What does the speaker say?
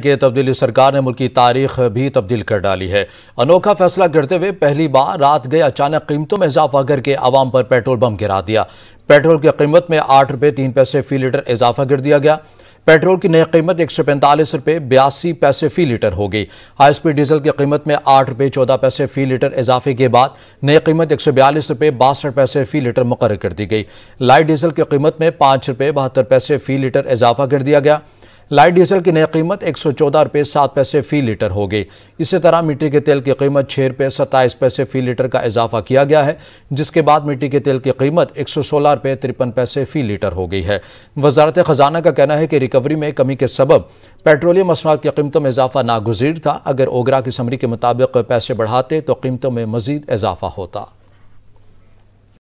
के तब्दीली सरकार ने मुल्की तारीख भी तब्दील कर डाली है अनोखा फैसला करते हुए पहली बार रात गए अचानक कीमतों में इजाफा करके आवाम पर पेट्रोल बम गिरा दिया पेट्रोल की कीमत में आठ रुपये तीन पैसे फी लीटर इजाफा कर दिया गया पेट्रोल की नई कीमत एक सौ पैंतालीस रुपये बयासी पैसे फी लीटर हो गई हाई स्पीड डीजल की कीमत में आठ रुपये चौदह पैसे फी लीटर इजाफे के बाद नई कीमत एक सौ बयालीस रुपये बासठ पैसे फी लीटर मुकर कर दी गई लाइट डीजल की कीमत में पाँच रुपये बहत्तर पैसे फी लीटर इजाफा कर दिया गया लाइट डीजल की नई कीमत एक सौ चौदह रुपये सात पैसे फ़ी लीटर हो गई इसी तरह मिट्टी के तेल की कीमत छः रुपये सत्ताईस पैसे फ़ी लीटर का इजाफा किया गया है जिसके बाद मिट्टी के तेल की कीमत एक सौ सोलह रुपये तिरपन पैसे फ़ी लीटर हो गई है वजारत ख़जाना का कहना है कि रिकवरी में कमी के सबब पेट्रोलियम मसनूआत की कीमतों में इजाफा नागजीर था अगर ओगरा की समरी के मुताबिक पैसे बढ़ाते तो कीमतों में मजीद इजाफा होता